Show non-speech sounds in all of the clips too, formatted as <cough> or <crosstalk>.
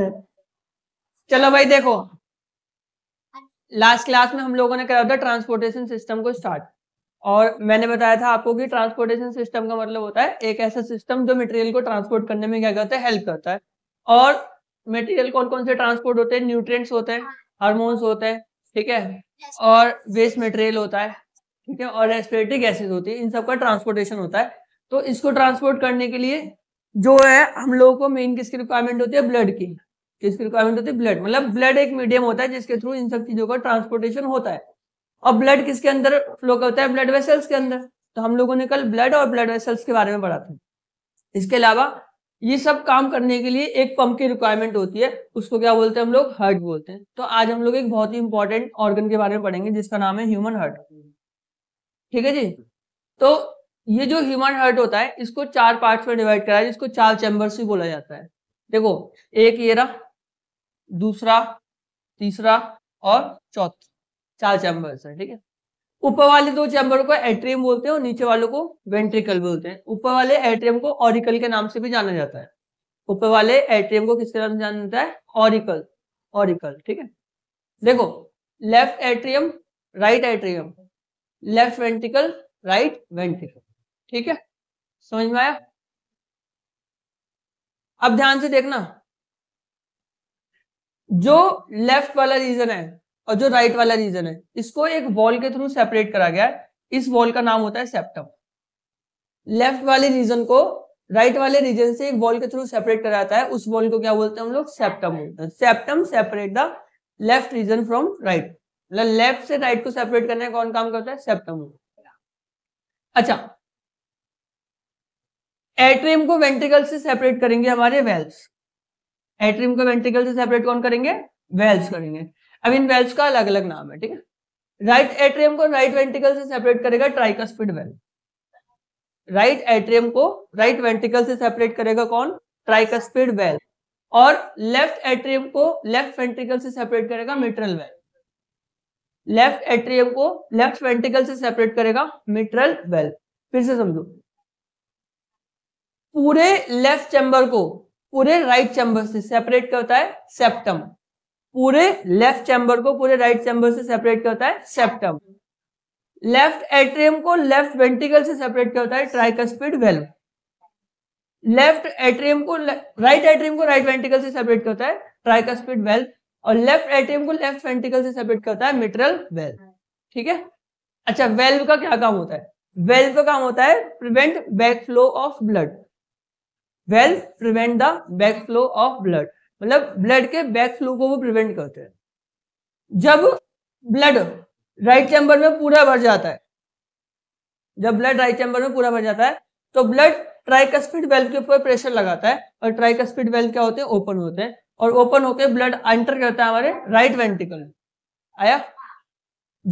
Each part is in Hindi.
चलो भाई देखो लास्ट क्लास में हम लोगों ने करा था ट्रांसपोर्टेशन सिस्टम को स्टार्ट और मैंने बताया था आपको कि ट्रांसपोर्टेशन सिस्टम का मतलब होता है एक ऐसा सिस्टम जो मटेरियल को ट्रांसपोर्ट करने में क्या करता है हेल्प करता है और मटेरियल कौन कौन से ट्रांसपोर्ट होते हैं न्यूट्रिएंट्स होते हैं हार्मोन्स होते हैं ठीक है और वेस्ट मटेरियल होता है ठीक है और रेस्पिरेटरी गैसेज होती है इन सब का ट्रांसपोर्टेशन होता है तो इसको ट्रांसपोर्ट करने के लिए जो है हम लोगों को मेन किसकी रिक्वायरमेंट होती है ब्लड की किसकी रिक्वायरमेंट होती है ब्लड मतलब ब्लड एक मीडियम होता है जिसके थ्रू इन सब चीजों का ट्रांसपोर्टेशन होता है और ब्लड किसके अंदर फ्लो करता है ब्लड वेसल्स के अंदर तो हम लोगों ने कल ब्लड और ब्लड वेसल्स के बारे में पढ़ा था इसके अलावा ये सब काम करने के लिए एक पंप की रिक्वायरमेंट होती है उसको क्या बोलते हैं हम लोग हर्ट बोलते हैं तो आज हम लोग एक बहुत ही इंपॉर्टेंट ऑर्गन के बारे में पढ़ेंगे जिसका नाम है ह्यूमन हर्ट ठीक है जी तो ये जो ह्यूमन हर्ट होता है इसको चार पार्ट्स में डिवाइड करा है जिसको चार चैम्बर्स भी बोला जाता है देखो एक ये रहा दूसरा तीसरा और चौथा चार चैम्बर्स है ठीक है ऊपर वाले दो चैम्बर को एट्रियम बोलते हैं और नीचे वालों को वेंट्रिकल बोलते हैं ऊपर वाले एट्रियम को ऑरिकल के नाम से भी जाना जाता है ऊपर वाले एट्रियम को किसके नाम से जाना जाता है ऑरिकल ऑरिकल ठीक है देखो left atrium right atrium left ventricle right ventricle ठीक है समझ में आया अब ध्यान से देखना जो लेफ्ट वाला रीजन है और जो राइट वाला रीजन है इसको एक वॉल के थ्रू सेपरेट करा गया है इस वॉल का नाम होता है सेप्टम लेफ्ट वाले रीजन को राइट वाले रीजन से एक वॉल के थ्रू सेपरेट कराता है उस वॉल को क्या बोलते हैं हम लोग सेप्टम बोलते हैं septum separate the left region from right मतलब लेफ्ट से राइट को सेपरेट करने का कौन काम करता है सेप्टम अच्छा एट्रियम को वेंट्रिकल से सेपरेट करेंगे हमारे वेल्स एट्रियम को वेंट्रिकल से सेपरेट कौन करेंगे वेल्स करेंगे अब इन वेल्स का अलग अलग नाम है ठीक है राइट एट्रियम को राइट वेंटिकल से सेपरेट करेगा ट्राइकस्पिड वेल राइट एट्रियम को राइट वेंटिकल से सेपरेट करेगा कौन ट्राइकस्पिड वेल और लेफ्ट एट्रियम को लेफ्ट वेंट्रिकल से सेपरेट करेगा मिट्रल वेल लेफ्ट एट्रियम को लेफ्ट वेंटिकल से सेपरेट करेगा मिट्रल वेल फिर से समझो पूरे लेफ्ट चैम्बर को पूरे राइट चैम्बर से सेपरेट क्या होता है सेप्टम पूरे लेफ्ट चैम्बर को पूरे राइट चैम्बर से सेपरेट क्या होता है सेप्टम लेफ्ट एट्रियम को लेफ्ट वेंटिकल से सेपरेट क्या होता है ट्राइकस्पिड वेल्व लेफ्ट एट्रियम को राइट एट्रियम को राइट वेंटिकल से सेपरेट क्या होता है ट्राइकस्पिड वेल्व और लेफ्ट एट्रियम को लेफ्ट वेंटिकल से सेपरेट क्या होता है मिट्रल वेल्व ठीक है अच्छा वेल्व का क्या काम होता है वेल्व का काम होता है prevent back flow of blood valve prevent the back flow of blood मतलब ब्लड के बैक फ्लो को वो प्रिवेंट करते हैं जब ब्लड राइट चैम्बर में पूरा भर जाता है जब ब्लड राइट चैम्बर में पूरा भर जाता है तो ब्लड ट्राइकस्पिड वेल्व के ऊपर प्रेशर लगाता है और ट्राइकस्पिड वेल्व क्या होते हैं ओपन होते हैं और ओपन होकर ब्लड एंटर करता है हमारे राइट वेंटिकल में आया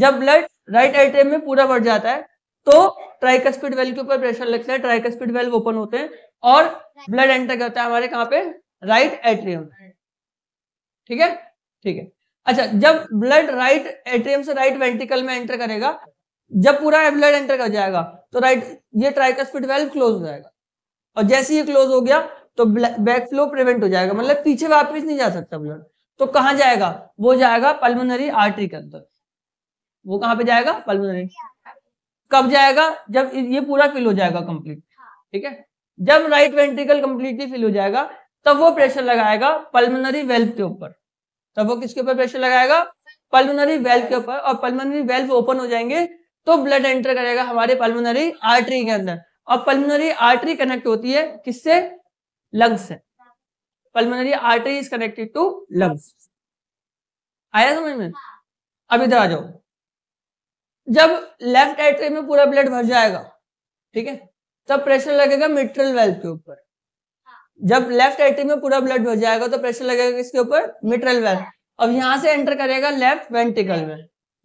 जब ब्लड राइट एट्रियम में पूरा भर जाता है तो ट्राइकस्पिड वेल के ऊपर प्रेशर लगता है ट्राइकस्पिड वेल्व ओपन होते हैं और ब्लड एंटर करता है हमारे कहां पे राइट एट्रियम ठीक है ठीक है अच्छा जब ब्लड राइट एट्रियम से राइट वेंटिकल में एंटर करेगा जब पूरा ब्लड एंटर कर जाएगा तो राइट ये ट्राइकस्पिड वेल्व क्लोज हो जाएगा और जैसे ये क्लोज हो गया तो बैक फ्लो प्रिवेंट हो जाएगा मतलब पीछे वापिस नहीं जा सकता ब्लड तो कहां जाएगा वो जाएगा पल्मोनरी आर्टरी के अंदर वो कहां पे जाएगा पल्मोनरी कब जाएगा जब ये पूरा फिल हो जाएगा कंप्लीट हाँ। ठीक है जब राइट वेंट्रिकल कंप्लीटली फिल हो जाएगा तब वो प्रेशर लगाएगा पल्मोनरी वेल्व के ऊपर तब वो किसके ऊपर प्रेशर लगाएगा पल्मोनरी वेल्व के ऊपर और पल्मोनरी वेल्व ओपन हो जाएंगे तो ब्लड एंटर करेगा हमारे पल्मोनरी आर्टरी के अंदर और पल्मोनरी आर्टरी कनेक्ट होती है किससे लंग्स से pulmonary artery is connected to lungs आया समझ में हाँ। अब इधर आ जाओ जब लेफ्ट एट्री में पूरा ब्लड भर जाएगा ठीक है तब प्रेशर लगेगा मिट्रल वेल्व के ऊपर जब लेफ्ट एट्री में पूरा ब्लड भर जाएगा तो प्रेशर लगेगा किसके ऊपर मिट्रल वेल्व अब यहां से एंटर करेगा लेफ्ट वेंटिकल में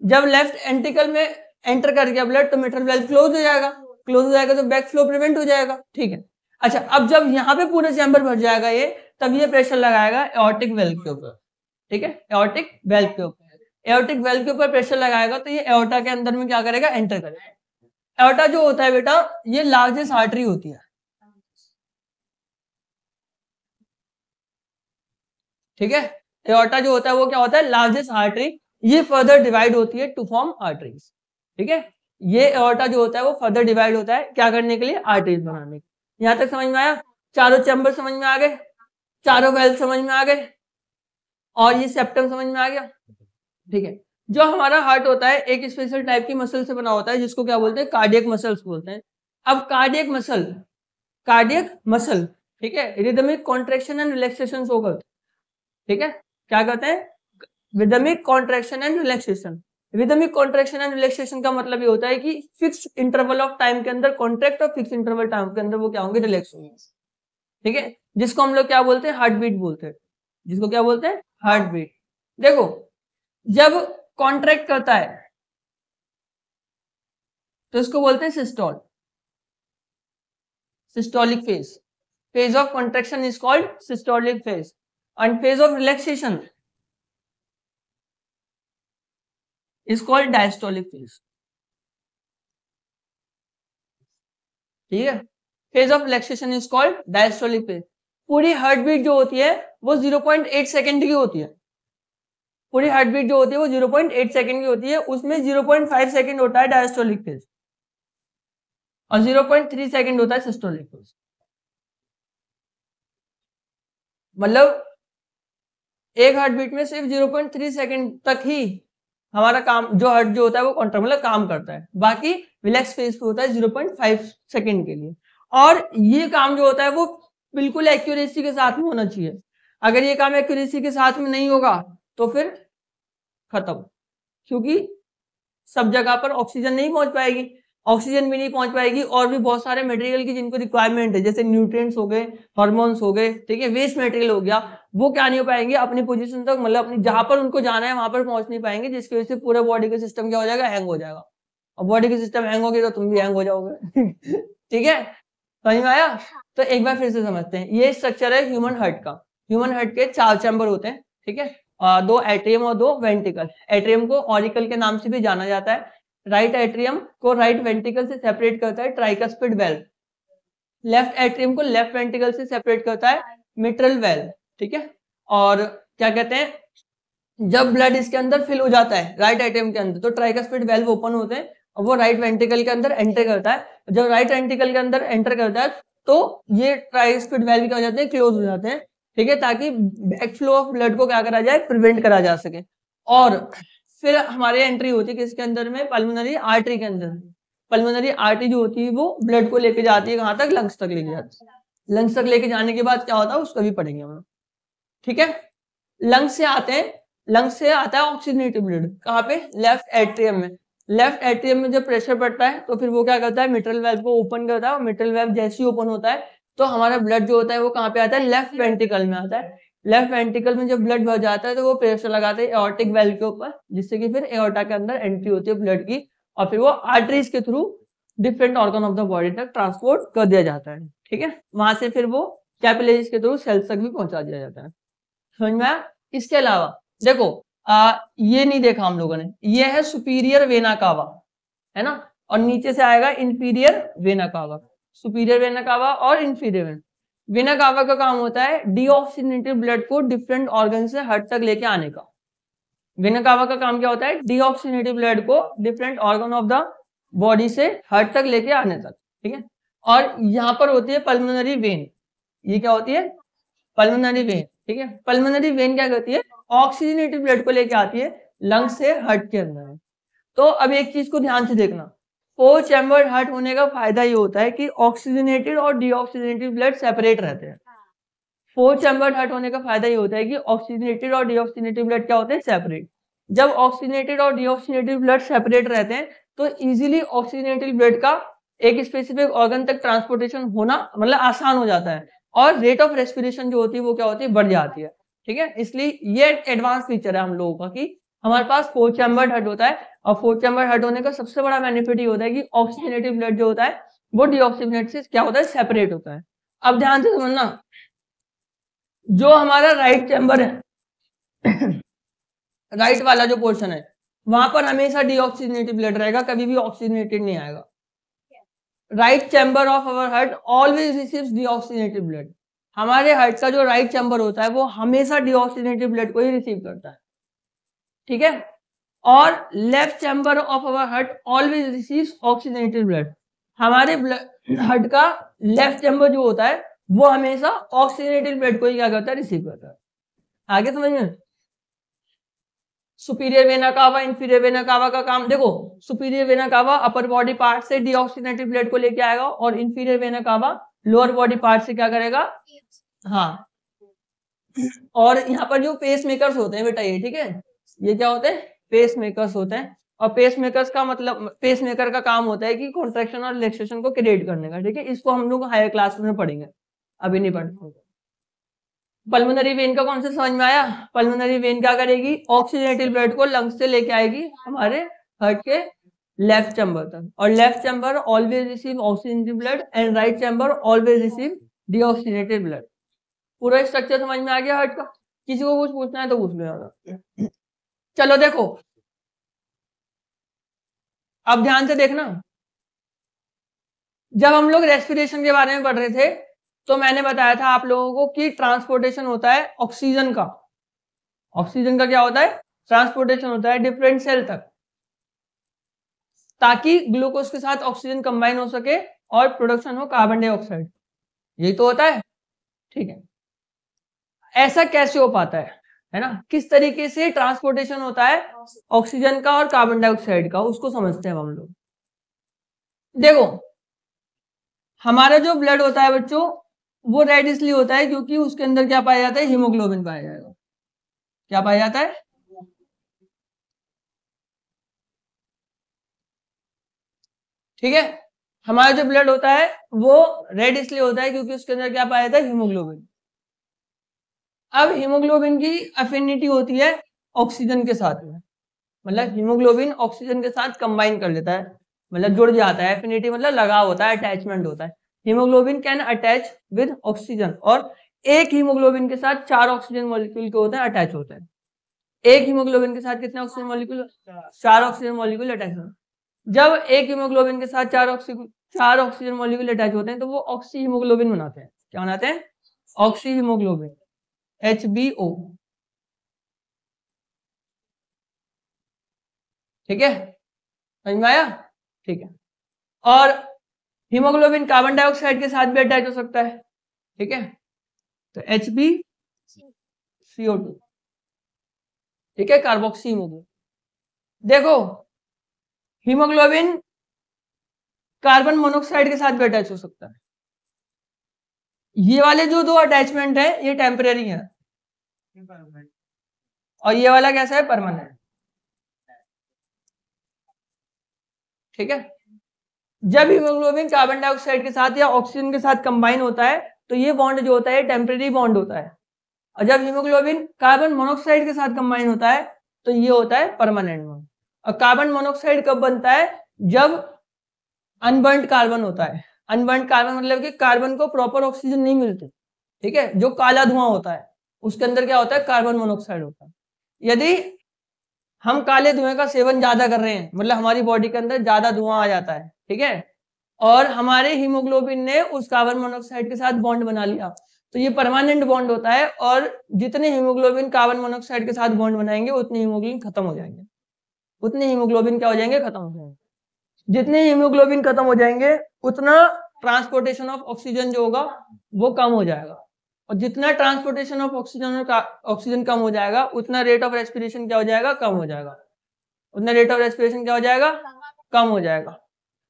जब लेफ्ट एंटिकल में एंटर कर गया ब्लड तो मिट्रल वेल्व क्लोज हो जाएगा क्लोज हो जाएगा तो बैक फ्लो प्रिवेंट हो जाएगा ठीक है अच्छा अब जब यहाँ पे पूरा चैम्बर भर जाएगा ये तब ये प्रेशर लगाएगा एटिक वेल्व के ऊपर ठीक है एओटिक वेल्व के ऊपर एयोटिक वेल्व के ऊपर प्रेशर लगाएगा तो ये एयोटा के अंदर में क्या करेगा एंटर करेगा एयोटा जो होता है बेटा ये लार्जेस्ट आर्टरी होती है ठीक है एयोटा जो होता है वो क्या होता है लार्जेस्ट आर्टरी ये फर्दर डिवाइड होती है टू फॉर्म आर्टरीज ठीक है ये एयोटा जो होता है वो फर्दर डिवाइड होता है क्या करने के लिए आर्टरीज बनाने के यहां तक समझ में आया चारों चैम्बर समझ में आ गए चारों वेल्व समझ में आ गए और ये सेप्टम समझ में आ गया ठीक है जो हमारा हार्ट होता है एक स्पेशल टाइप की मसल से बना होता है जिसको क्या बोलते हैं कार्डियक मसल्स बोलते हैं अब कार्डियक मसल कार्डियक मसल ठीक है rhythmic contraction and relaxation show करते ठीक है क्या कहते हैं rhythmic contraction and relaxation rhythmic contraction and relaxation का मतलब ये होता है कि फिक्स इंटरवल ऑफ टाइम के अंदर कॉन्ट्रेक्ट और फिक्स इंटरवल टाइम के अंदर वो क्या होंगे रिलैक्स होंगे ठीक है जिसको हम लोग क्या बोलते हैं हार्ट बीट बोलते हैं जिसको क्या बोलते हैं हार्ट बीट देखो जब कॉन्ट्रैक्ट करता है तो इसको बोलते हैं systole systolic phase phase of contraction is called systolic phase and phase of relaxation is called diastolic phase ठीक है phase of relaxation is called diastolic phase पूरी हार्ट बीट जो होती है वो 0.8 सेकंड की होती है पूरी हार्ट बीट जो होती है वो जीरो पॉइंट एट सेकेंड की होती है उसमें जीरो पॉइंट फाइव सेकेंड होता है डायस्टोलिक फेज और थ्री सेकेंड होता है सिस्टोलिक फेज मतलब एक हार्ट बीट में सिर्फ जीरो पॉइंट थ्री सेकेंड तक ही हमारा काम जो हार्ट जो होता है वो कॉन्ट्रा मतलब काम करता है बाकी रिलैक्स फेज पे होता है जीरो पॉइंट फाइव सेकेंड के लिए और ये काम जो होता है वो बिल्कुल एक्यूरेसी के साथ में होना चाहिए अगर ये काम एक्यूरेसी के साथ में नहीं होगा तो फिर खत्म क्योंकि सब जगह पर ऑक्सीजन नहीं पहुंच पाएगी ऑक्सीजन भी नहीं पहुंच पाएगी और भी बहुत सारे मटेरियल की जिनको रिक्वायरमेंट है जैसे न्यूट्रिएंट्स हो गए हार्मोन्स हो गए ठीक है वेस्ट मटेरियल हो गया वो क्या नहीं हो पाएंगे अपनी पोजीशन तक मतलब अपनी जहां पर उनको जाना है वहां पर पहुंच नहीं पाएंगे जिसकी वजह से पूरा बॉडी का सिस्टम क्या हो जाएगा हैंग हो जाएगा और बॉडी का सिस्टम हैंग हो गया तो तुम भी हैंग हो जाओगे <laughs> ठीक है समझ में आया तो एक बार फिर से समझते हैं ये स्ट्रक्चर है ह्यूमन हर्ट का ह्यूमन हर्ट के चार चैम्बर होते हैं ठीक है दो एट्रियम और दो वेंटिकल एट्रियम को ऑरिकल के नाम से भी जाना जाता है राइट एट्रियम को राइट वेंटिकल से सेपरेट करता है ट्राइकस्पिड वेल लेफ्ट एट्रियम को लेफ्ट वेंटिकल से सेपरेट करता है मिट्रल वेल ठीक है और क्या कहते हैं जब ब्लड इसके अंदर फिल हो जाता है राइट एट्रियम के अंदर तो ट्राइकस्पिड वेल्व ओपन होते हैं और वो राइट वेंटिकल के अंदर एंटर करता है जब राइट वेंटिकल के अंदर एंटर करता है तो ये ट्राइस्पिड वेल्व क्या हो जाते हैं क्लोज हो जाते हैं ठीक है ताकि बैक फ्लो ऑफ ब्लड को क्या करा जाए प्रिवेंट करा जा सके और फिर हमारे एंट्री होती है किसके अंदर में पल्मोनरी आर्टरी के अंदर पल्मोनरी आर्टरी जो होती है वो ब्लड को लेके जाती है कहाँ तक लंग्स तक लेके जाती है लंग्स तक लेके जाने के बाद क्या होता है उसका भी पढ़ेंगे हम ठीक है लंग्स से आते हैं लंग्स से आता है ऑक्सीजनेटिव ब्लड कहाँ पे लेफ्ट एट्रियम में लेफ्ट एट्रियम में जब प्रेशर पड़ता है तो फिर वो क्या करता है मिट्रल वेल्व को ओपन करता है और मिट्रल वेल्व जैसे ही ओपन होता है तो हमारा ब्लड जो होता है वो कहाँ पे आता है लेफ्ट वेंटिकल में आता है लेफ्ट वेंटिकल में जब ब्लड भर जाता है तो वो प्रेशर लगाते हैं एओर्टिक वेल के ऊपर जिससे कि फिर एओर्टा के अंदर एंट्री होती है ब्लड की और फिर वो आर्टरीज के through different organ of the body तक ट्रांसपोर्ट कर दिया जाता है ठीक है वहां से फिर वो कैपिलरीज के थ्रू सेल्स तक भी पहुंचा दिया जाता है समझ में आया इसके अलावा देखो आ, ये नहीं देखा हम लोगों ने ये है सुपीरियर वेना कावा है ना और नीचे से आएगा inferior vena cava superior vena cava और इंफीरियर वेना वेना कावा का काम होता है डीऑक्सीनेटेड ब्लड को डिफरेंट ऑर्गन से हट तक लेके आने का वेना कावा का काम क्या होता है डीऑक्सीनेटेड ब्लड को different organ of the body से हट तक लेके आने तक ठीक है और यहाँ पर होती है पल्मोनरी वेन ये क्या होती है पल्मोनरी वेन ठीक है पल्मोनरी वेन क्या करती है ऑक्सीजनेटेड ब्लड को लेके आती है लंग से हट के अंदर तो अब एक चीज को ध्यान से देखना फोर चैम्बर हार्ट होने का फायदा ये होता है कि ऑक्सीजनेटेड और डीऑक्सीजनेटेड ब्लड सेपरेट रहते हैं फोर चैम्बर हार्ट होने का फायदा ये होता है कि ऑक्सीजनेटेड और डीऑक्सीजनेटेड ब्लड क्या होते हैं सेपरेट जब ऑक्सीजनेटेड और डीऑक्सीजनेटेड ब्लड सेपरेट रहते हैं तो इजिली ऑक्सीजनेटेड ब्लड का एक स्पेसिफिक ऑर्गन तक ट्रांसपोर्टेशन होना मतलब आसान हो जाता है और रेट ऑफ रेस्पिरेशन जो होती है वो क्या होती है बढ़ जाती है ठीक है इसलिए ये एडवांस फीचर है हम लोगों का कि हमारे पास फोर चैम्बर हट होता है और फोर्थ चैम्बर हट होने का सबसे बड़ा बेनिफिट ये होता है कि ऑक्सीजनेटिव ब्लड जो होता है वो डिऑक्सीजनेट से क्या होता है सेपरेट होता है अब ध्यान से समझना जो हमारा राइट चैम्बर है राइट <coughs> वाला जो पोर्शन है वहां पर हमेशा डिऑक्सीजनेटिव ब्लड रहेगा कभी भी ऑक्सीजनेटेड नहीं आएगा right chamber of our heart always receive deoxygenative blood हमारे हार्ट का जो राइट right चैम्बर होता है वो हमेशा डिऑक्सीजनेटिव ब्लड को ही रिसीव करता है ठीक है और left chamber of our heart always receive oxygenated blood हमारे हर्ट का लेफ्ट चैम्बर जो होता है वो हमेशा ऑक्सीजनेटेड ब्लड को ही क्या करता है रिसीव करता है आगे समझ में superior vena cava inferior vena cava का काम देखो superior vena cava upper body part से डीऑक्सीजनेटेड ब्लड को लेके आएगा और inferior vena cava lower body part से क्या करेगा हाँ और यहाँ पर जो पेस मेकर्स होते हैं बेटा ये ठीक है ये क्या होते हैं पेस मेकर्स होते हैं और पेस मेकर्स का मतलब पेस मेकर का काम होता है कि कॉन्ट्रेक्शन और रिलेक्सेशन को क्रिएट करने का ठीक है इसको हम लोग हायर क्लास में पढ़ेंगे अभी नहीं पढ़ना होगा पल्मोनरी वेन का कौन सा समझ में आया पल्मोनरी वेन क्या करेगी ऑक्सीजनेटिव ब्लड को लंग्स से लेके आएगी हमारे हार्ट के लेफ्ट चैम्बर तक और left chamber always receive oxygenated blood and right chamber always receive deoxygenated blood पूरा स्ट्रक्चर समझ में आ गया हार्ट का किसी को कुछ पूछना है तो पूछ लेना चलो देखो अब ध्यान से देखना जब हम लोग रेस्पिरेशन के बारे में पढ़ रहे थे तो मैंने बताया था आप लोगों को कि ट्रांसपोर्टेशन होता है ऑक्सीजन का ऑक्सीजन का क्या होता है ट्रांसपोर्टेशन होता है डिफरेंट सेल तक ताकि ग्लूकोज के साथ ऑक्सीजन कंबाइन हो सके और प्रोडक्शन हो कार्बन डाइऑक्साइड यही तो होता है ठीक है ऐसा कैसे हो पाता है है ना किस तरीके से ट्रांसपोर्टेशन होता है ऑक्सीजन का और कार्बन डाइऑक्साइड का उसको समझते हैं हम लोग देखो हमारा जो ब्लड होता है बच्चों वो रेड इसलिए होता है क्योंकि उसके अंदर क्या पाया जाता है हीमोग्लोबिन पाया जाएगा क्या पाया जाता है ठीक है हमारा जो ब्लड होता है वो रेड इसलिए होता है क्योंकि उसके अंदर क्या पाया जाता है हीमोग्लोबिन अब हीमोग्लोबिन की अफिनिटी होती है ऑक्सीजन के साथ में मतलब हीमोग्लोबिन ऑक्सीजन के साथ कंबाइन कर लेता है मतलब जुड़ जाता है एफिनिटी मतलब लगाव होता है अटैचमेंट होता है haemoglobin can attach with oxygen और एक हीमोग्लोबिन के साथ चार ऑक्सीजन मॉलिक्यूल के होते हैं अटैच होते हैं एक हीमोग्लोबिन के साथ कितने ऑक्सीजन मॉलिक्यूल चार ऑक्सीजन मॉलिक्यूल अटैच होते जब एक हीमोग्लोबिन के साथ चार ऑक्सीजन चार ऑक्सीजन मॉलिक्यूल अटैच होते हैं तो वो ऑक्सी हीमोग्लोबिन बनाते हैं क्या बनाते हैं oxyhaemoglobin H B O ठीक है समझ में आया ठीक है और हीमोग्लोबिन कार्बन डाइऑक्साइड के साथ भी अटैच हो सकता है ठीक है तो एच बी सीओ टू ठीक है कार्बोक्सी हीमोग्लोबिन देखो हीमोग्लोबिन कार्बन मोनोक्साइड के साथ भी अटैच हो सकता है ये वाले जो दो अटैचमेंट है ये टेम्परेरी है और ये वाला कैसा है परमानेंट ठीक है जब हीमोग्लोबिन कार्बन डाइऑक्साइड के साथ या ऑक्सीजन के साथ कंबाइन होता है तो ये बॉन्ड जो होता है टेम्परेरी बॉन्ड होता है और जब हीमोग्लोबिन कार्बन मोनोक्साइड के साथ कंबाइन होता है तो ये होता है परमानेंट बॉन्ड और कार्बन मोनोक्साइड कब बनता है जब अनबर्न कार्बन होता है अनबर्न कार्बन मतलब कि कार्बन को प्रॉपर ऑक्सीजन नहीं मिलती ठीक है जो काला धुआं होता है उसके अंदर क्या होता है कार्बन मोनोक्साइड होता है यदि हम काले धुएं का सेवन ज्यादा कर रहे हैं मतलब हमारी बॉडी के अंदर ज्यादा धुआं आ जाता है ठीक है और हमारे हीमोग्लोबिन ने उस कार्बन मोनोक्साइड के साथ बॉन्ड बना लिया तो ये परमानेंट बॉन्ड होता है और जितने हीमोग्लोबिन कार्बन मोनोक्साइड के साथ बॉन्ड बनाएंगे उतने हीमोग्लोबिन खत्म हो जाएंगे उतने हीमोग्लोबिन क्या हो जाएंगे खत्म हो जाएंगे जितने हीमोग्लोबिन खत्म हो जाएंगे उतना ट्रांसपोर्टेशन ऑफ ऑक्सीजन जो होगा वो कम हो जाएगा और जितना ट्रांसपोर्टेशन ऑफ ऑक्सीजन ऑक्सीजन कम हो जाएगा उतना रेट ऑफ रेस्पिरेशन क्या हो जाएगा कम हो जाएगा उतना रेट ऑफ रेस्पिरेशन क्या हो जाएगा कम हो जाएगा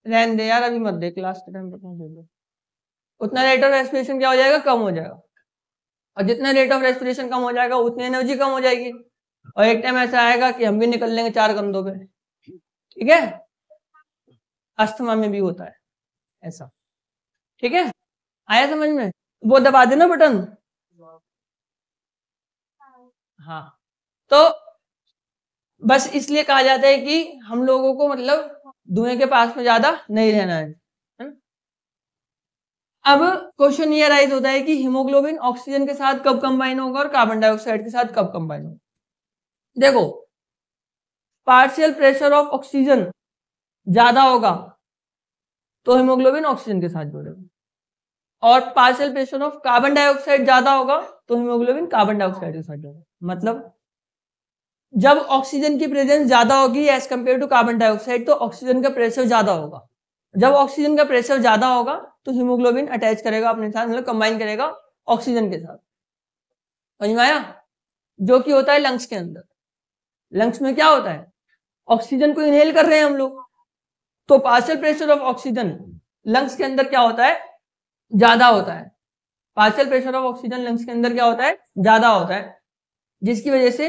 रहन दे यार अभी मत देख लास्ट के टाइम पर उतना रेट ऑफ रेस्पिरेशन क्या हो जाएगा कम हो जाएगा और जितना रेट ऑफ रेस्पिरेशन कम हो जाएगा उतनी एनर्जी कम हो जाएगी और एक टाइम ऐसा आएगा कि हम भी निकल लेंगे चार कंधों पे ठीक है अस्थमा में भी होता है ऐसा ठीक है आया समझ में वो दबा देना बटन हाँ तो बस इसलिए कहा जाता है कि हम लोगों को मतलब धुएं के पास में ज्यादा नहीं रहना है अब क्वेश्चन ये राइज होता है कि हीमोग्लोबिन ऑक्सीजन के साथ कब कंबाइन होगा और कार्बन डाइऑक्साइड के साथ कब कंबाइन होगा देखो पार्शियल प्रेशर ऑफ ऑक्सीजन ज्यादा होगा तो हीमोग्लोबिन ऑक्सीजन के साथ जुड़ेगा और partial pressure of carbon dioxide ज्यादा होगा तो हीमोग्लोबिन कार्बन डाइऑक्साइड के साथ जुड़ेगा मतलब जब ऑक्सीजन की प्रेजेंस ज्यादा होगी as compare to carbon dioxide तो ऑक्सीजन का प्रेशर ज्यादा होगा जब ऑक्सीजन का प्रेशर ज्यादा होगा तो हीमोग्लोबिन अटैच करेगा अपने साथ मतलब कंबाइन करेगा ऑक्सीजन के साथ समझ में आया जो कि होता है लंग्स के अंदर लंग्स में क्या होता है ऑक्सीजन को इनहेल कर रहे हैं हम लोग तो partial pressure of oxygen lungs के अंदर क्या होता है ज्यादा होता है partial pressure of oxygen lungs के अंदर क्या होता है ज्यादा होता है जिसकी वजह से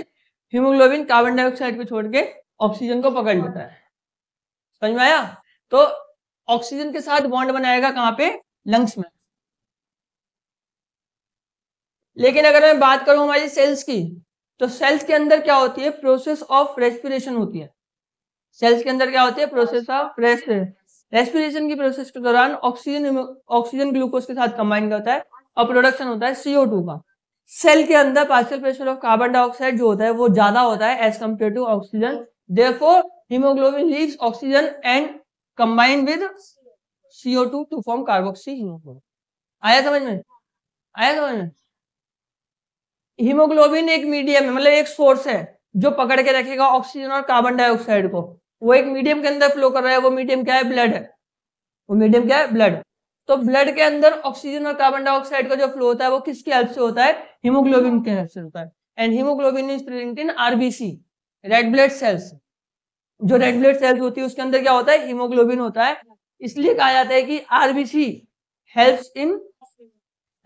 हीमोग्लोबिन कार्बन डाइऑक्साइड को छोड़ के ऑक्सीजन को पकड़ लेता है समझ में आया तो ऑक्सीजन के साथ बॉन्ड बनाएगा कहां पे लंग्स में लेकिन अगर मैं बात करूं हमारी सेल्स की तो सेल्स के अंदर क्या होती है प्रोसेस ऑफ रेस्पिरेशन होती है सेल्स के अंदर क्या होते है प्रोसेस ऑफ रेस्ट रेस्पिरेशन की प्रोसेस के दौरान ऑक्सीजन ऑक्सीजन ग्लूकोज के साथ कंबाइन होता है और प्रोडक्शन होता है सीओ टू का सेल के अंदर partial pressure of carbon dioxide जो होता है वो ज्यादा होता है as compare to oxygen therefore haemoglobin leaves oxygen and combine with CO two to form carboxy haemoglobin आया समझ में आया समझ में हीमोग्लोबिन एक मीडियम है मतलब एक सोर्स है जो पकड़ के रखेगा ऑक्सीजन और कार्बन डाइऑक्साइड को वो एक मीडियम के अंदर फ्लो कर रहा है वो मीडियम क्या है ब्लड है वो मीडियम क्या है ब्लड तो ब्लड के अंदर ऑक्सीजन और कार्बन डाइऑक्साइड का जो फ्लो होता है वो किसकी हेल्प से होता है हीमोग्लोबिन के हेल्प से होता है and haemoglobin is present in RBC red blood cells जो रेड ब्लड सेल्स होती है उसके अंदर क्या होता है हीमोग्लोबिन होता है इसलिए कहा जाता है कि आरबीसी हेल्प्स इन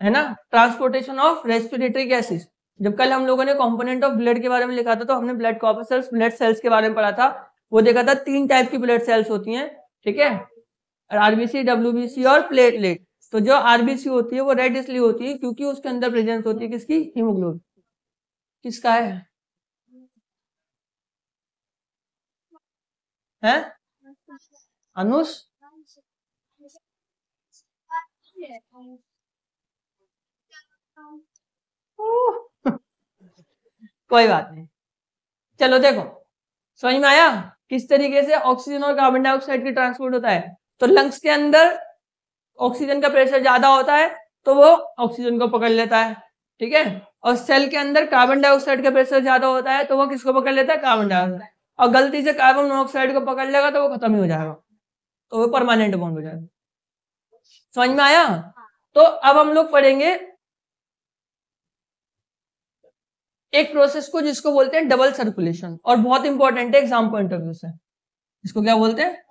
है ना ट्रांसपोर्टेशन ऑफ रेस्पिरेटरी गैसेस जब कल हम लोगों ने कॉम्पोनेंट ऑफ ब्लड के बारे में लिखा था तो हमने blood copper cells blood cells के बारे में पढ़ा था वो देखा था तीन टाइप की ब्लड सेल्स होती हैं ठीक है आरबीसी डब्ल्यूबीसी और प्लेटलेट तो जो आरबीसी होती है वो रेड इसलिए होती है क्योंकि उसके अंदर प्रेजेंस होती है किसकी हीमोग्लोबिन किसका है हैं अनुष Oh. कोई बात नहीं चलो देखो समझ में आया किस तरीके से ऑक्सीजन और कार्बन डाइऑक्साइड की ट्रांसपोर्ट होता है तो लंग्स के अंदर ऑक्सीजन का प्रेशर ज्यादा होता है तो वो ऑक्सीजन को पकड़ लेता है ठीक है और सेल के अंदर कार्बन डाइऑक्साइड का प्रेशर ज्यादा होता है तो वो किसको पकड़ लेता है कार्बन डाइऑक्साइड और गलती से कार्बन मोनोऑक्साइड को पकड़ लेगा तो वो खत्म ही हो जाएगा तो वो परमानेंट बॉन्ड हो जाएगा समझ में आया हाँ। तो अब हम लोग पढ़ेंगे एक प्रोसेस को जिसको बोलते हैं डबल सर्कुलेशन और बहुत इंपॉर्टेंट है एग्जाम पॉइंट ऑफ व्यू से इसको क्या बोलते हैं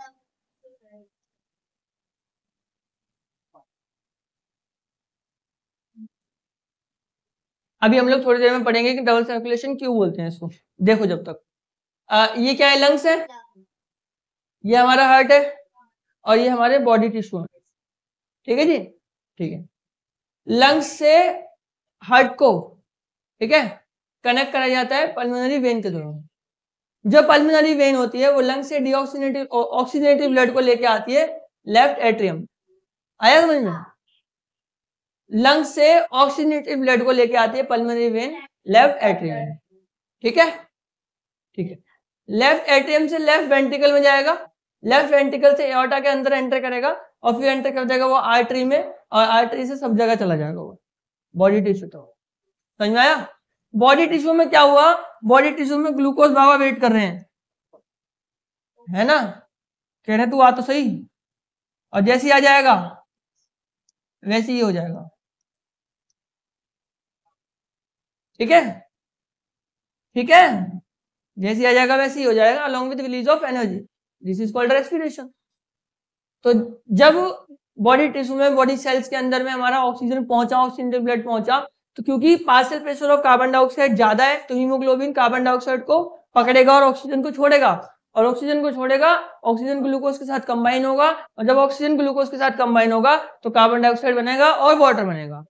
अभी हम लोग थोड़ी देर में पढ़ेंगे कि डबल सर्कुलेशन क्यों बोलते हैं इसको देखो जब तक आ, ये क्या है लंग्स है ये हमारा हार्ट है और ये हमारे बॉडी टिश्यू है ठीक है जी ठीक है लंग्स से हार्ट को ठीक है कनेक्ट कराया जाता है पल्मोनरी वेन के द्वारा जो पल्मोनरी वेन होती है वो लंग से डीऑक्सीनेटिव ऑक्सीजनेटिव ब्लड को लेके आती है लेफ्ट एट्रियम आया समझ में लंग से ऑक्सीजनेटिव ब्लड को लेके आती है पल्मोनरी वेन लेफ्ट एट्रियम ठीक है ठीक है लेफ्ट एट्रियम से लेफ्ट वेंटिकल में जाएगा लेफ्ट वेंटिकल से एओटा के अंदर एंटर करेगा और फिर एंटर कर जाएगा वो आर्टरी में और आर्टरी से सब जगह चला जाएगा वो बॉडी टिश्यू तो समझ में आया बॉडी टिश्यू में क्या हुआ बॉडी टिश्यू में ग्लूकोज बाबा वेट कर रहे हैं है ना कह रहे तू आ तो सही और जैसे ही आ जाएगा वैसे ही हो जाएगा ठीक है ठीक है जैसे आ जाएगा वैसे ही हो जाएगा along with release of energy this is called respiration तो जब बॉडी टिश्यू में बॉडी सेल्स के अंदर में हमारा ऑक्सीजन पहुंचा ऑक्सीजन ब्लड पहुंचा तो क्योंकि partial pressure of carbon dioxide ज्यादा है तो हीमोग्लोबिन कार्बन डाइऑक्साइड को पकड़ेगा और ऑक्सीजन को छोड़ेगा और ऑक्सीजन को छोड़ेगा ऑक्सीजन ग्लूकोज के साथ कंबाइन होगा और जब ऑक्सीजन ग्लूकोज के साथ कंबाइन होगा तो कार्बन डाइऑक्साइड बनेगा और वाटर बनेगा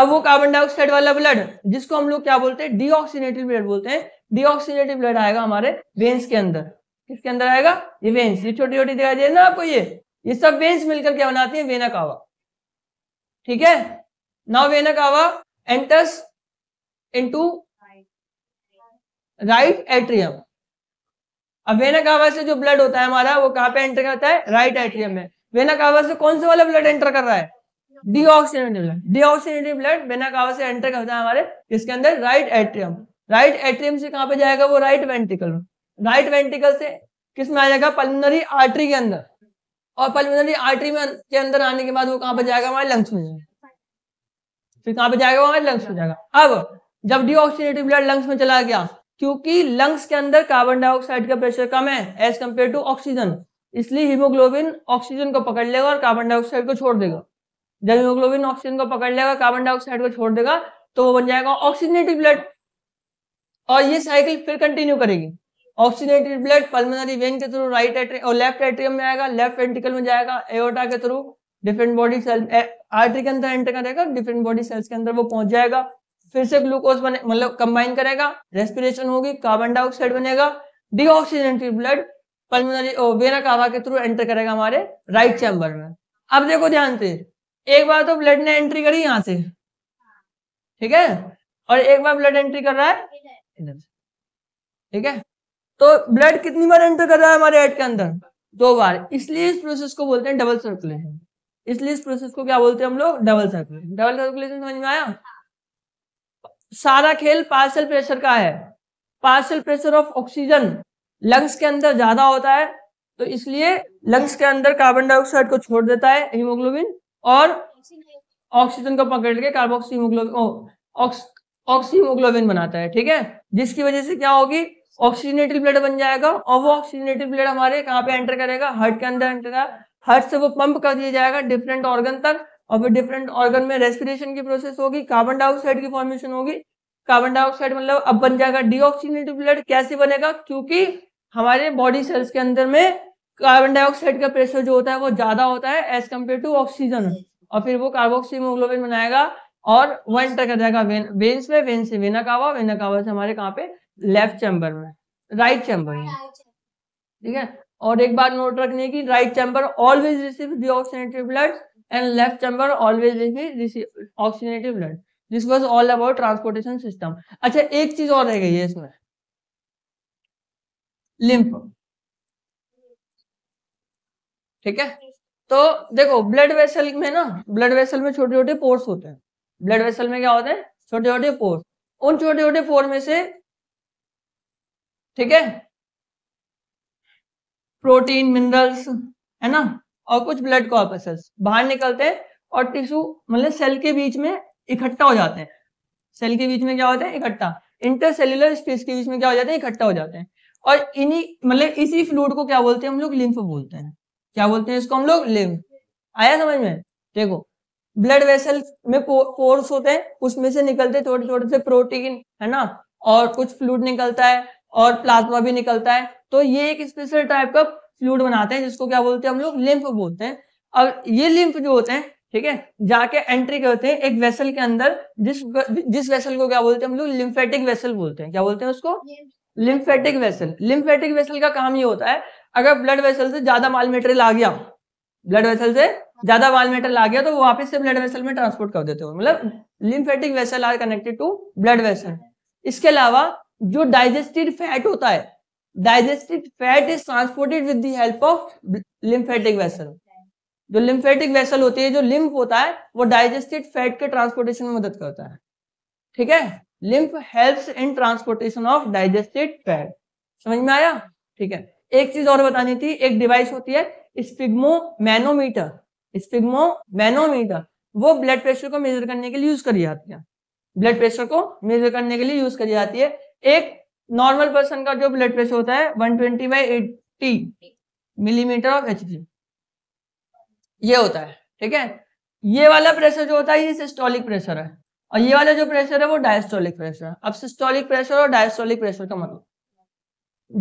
अब वो कार्बन डाइऑक्साइड वाला ब्लड जिसको हम लोग क्या बोलते हैं डीऑक्सीनेटेड ब्लड बोलते हैं डीऑक्सीनेटेड ब्लड आएगा हमारे वेन्स के अंदर किसके अंदर आएगा ये वेन्स ये छोटी छोटी दिखाई दे ना आपको ये ये सब वेन्स मिलकर क्या बनाती है वेना कावा ठीक है now vena cava enters into right atrium अब वेना कावा से जो ब्लड होता है हमारा वो कहां पे एंटर करता है राइट एट्रियम में वेना कावा से कौन सा वाला ब्लड एंटर कर रहा है D deoxygenated blood D deoxygenated blood vena cava से एंटर करता है हमारे इसके अंदर राइट एट्रियम राइट एट्रियम से कहां पे जाएगा वो राइट वेंट्रिकल राइट वेंट्रिकल से किस में आ जाएगा पल्मोनरी आर्टरी के अंदर और पल्मोनरी आर्टरी में के अंदर आने के बाद वो कहां पे जाएगा हमारे लंग्स में जाएगा फिर कहां पे जाएगा वहां लंग्स में जाएगा अब जब डिऑक्सीनेटिव ब्लड लंग्स में चला गया क्योंकि लंग्स के अंदर कार्बन डाइऑक्साइड का प्रेशर कम है एज कम्पेयर टू ऑक्सीजन इसलिए हीमोग्लोबिन ऑक्सीजन को पकड़ लेगा और कार्बन डाइऑक्साइड को छोड़ देगा जब हीमोग्लोबिन ऑक्सीजन को पकड़ लेगा कार्बन डाइऑक्साइड को छोड़ देगा तो वो बन जाएगा ऑक्सीजनेटिव ब्लड और ये साइकिल फिर कंटिन्यू करेगी ऑक्सीजनेटिव ब्लड पल्मोनरी वेन के थ्रू राइट एट्रियम और लेफ्ट एट्रियम में आएगा लेफ्ट वेंटिकल में जाएगा एओटा के through different body cell artery के अंदर एंटर करेगा डिफरेंट बॉडी सेल्स के अंदर वो पहुंच जाएगा फिर से ग्लूकोज बने मतलब कंबाइन करेगा रेस्पिरेशन होगी कार्बन डाइऑक्साइड बनेगा deoxygenated blood pulmonary vena cava के थ्रू एंटर करेगा हमारे राइट चैम्बर में अब देखो ध्यान से एक बार तो ब्लड ने एंट्री करी यहां से ठीक है और एक बार ब्लड एंट्री कर रहा है इधर ठीक है तो ब्लड कितनी बार एंटर कर रहा है हमारे हेड के अंदर दो बार इसलिए इस प्रोसेस को बोलते हैं डबल सर्कुलेशन इसलिए इस प्रोसेस को क्या बोलते हैं हम लोग डबल सर्कुलेशन डबल सर्कुलेशन समझ में आया सारा खेल पार्सल प्रेशर का है partial pressure of oxygen lungs के अंदर ज्यादा होता है तो इसलिए लंग्स के अंदर कार्बन डाइऑक्साइड को छोड़ देता है हीमोग्लोबिन और ऑक्सीजन को पकड़ के कार्बोक्सीमोग्लोबिन ऑक्सीमोग्लोबिन बनाता है ठीक है जिसकी वजह से क्या होगी ऑक्सीजनेटिव ब्लड बन जाएगा और वो ऑक्सीजनेटिव ब्लड हमारे कहाँ पे एंटर करेगा हार्ट के अंदर एंटर करेगा हर्ट से वो पंप कर दिया जाएगा डिफरेंट ऑर्गन तक और फिर डिफरेंट ऑर्गन में रेस्पिरेशन की प्रोसेस होगी कार्बन डाइऑक्साइड की फॉर्मेशन होगी कार्बन डाइऑक्साइड मतलब अब बन जाएगा डीऑक्सीनेटेड ब्लड कैसे बनेगा क्योंकि हमारे बॉडी सेल्स के अंदर में कार्बन डाइऑक्साइड का प्रेशर जो होता है वो ज्यादा होता है एज कम्पेयर टू ऑक्सीजन और फिर वो कार्बोक्सीमोग्लोबिन बनाएगा और वो एंटर कर जाएगा वेन वेन्स में वेन से वेना कावा वेना कावा से हमारे कहाँ पे लेफ्ट चैम्बर में राइट चैम्बर में ठीक है और एक बात नोट रखने की right chamber always receive deoxygenated blood and left chamber always receive oxygenated blood this was all about transportation system अच्छा एक चीज और रह गई है इसमें लिम्फ ठीक है तो देखो ब्लड वेसल में ना ब्लड वेसल में छोटे छोटे पोर्स होते हैं ब्लड वेसल में क्या होते हैं छोटे छोटे पोर्स उन छोटे छोटे पोर में से ठीक है प्रोटीन मिनरल्स है ना और कुछ ब्लड कॉर्पसल्स बाहर निकलते हैं और टिश्यू मतलब सेल के बीच में इकट्ठा हो जाते हैं सेल के बीच में क्या होता है इकट्ठा इंटरसेल्युलर स्पेस के बीच में क्या हो जाते हैं इकट्ठा हो जाते हैं और इन्हीं मतलब इसी फ्लूड को क्या बोलते हैं हम लोग लिम्फ बोलते हैं क्या बोलते हैं इसको हम लोग लिम्फ आया समझ में देखो ब्लड वेसल में पोर्स होते हैं उसमें से निकलते छोटे छोटे से प्रोटीन है ना और कुछ फ्लूड निकलता है और प्लाज्मा भी निकलता है तो ये एक स्पेशल टाइप का फ्लूड बनाते हैं जिसको क्या बोलते हैं हम लोग लिम्फ बोलते हैं अब ये लिम्फ जो होते हैं ठीक है जाके एंट्री करते हैं एक वेसल के अंदर जिस जिस वेसल को क्या बोलते हैं हम लोग लिम्फेटिक वेसल बोलते हैं क्या बोलते हैं उसको लिम्फेटिक वेसल लिम्फेटिक वेसल का काम ये होता है अगर ब्लड वेसल से ज्यादा माल मेटेरियल आ गया ब्लड वेसल से ज्यादा माल मेटेरियल आ गया तो वो वापस से ब्लड वेसल में ट्रांसपोर्ट कर देते हो मतलब lymphatic vessel are connected to blood vessel इसके अलावा जो डाइजेस्टेड फैट होता है digested fat is transported with the help of lymphatic vessel जो लिम्फेटिक वेसल होती है जो लिम्फ होता है वो डाइजेस्टेड फैट के ट्रांसपोर्टेशन में मदद करता है ठीक है lymph helps in transportation of digested fat समझ में आया ठीक है एक चीज और बतानी थी एक डिवाइस होती है स्पिग्मो मैनोमीटर स्पिग्मो मैनोमीटर वो ब्लड प्रेशर को मेजर करने के लिए यूज करी जाती है ब्लड प्रेशर को मेजर करने के लिए यूज करी जाती है एक नॉर्मल पर्सन का जो ब्लड प्रेशर होता है 120 twenty by eighty millimetre of H ये होता है ठीक है ये वाला प्रेशर जो होता है ये सिस्टोलिक प्रेशर है और ये वाला जो प्रेशर है वो डायस्टोलिक प्रेशर है अब सिस्टोलिक प्रेशर और डायस्टोलिक प्रेशर का मतलब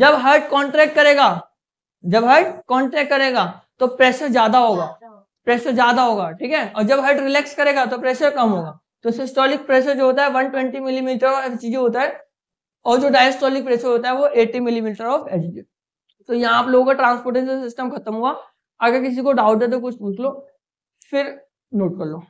जब हार्ट कॉन्ट्रैक्ट करेगा जब हार्ट कॉन्ट्रैक्ट करेगा तो प्रेशर ज्यादा होगा प्रेशर ज्यादा होगा ठीक है और जब हार्ट रिलैक्स करेगा तो प्रेशर कम होगा तो सिस्टोलिक प्रेशर जो होता है 120 मिलीमीटर mm और एफ होता है और जो डायस्टोलिक प्रेशर होता है वो 80 मिलीमीटर ऑफ डी तो यहाँ आप लोगों का ट्रांसपोर्टेशन सिस्टम खत्म हुआ अगर किसी को डाउट है तो कुछ पूछ लो फिर नोट कर लो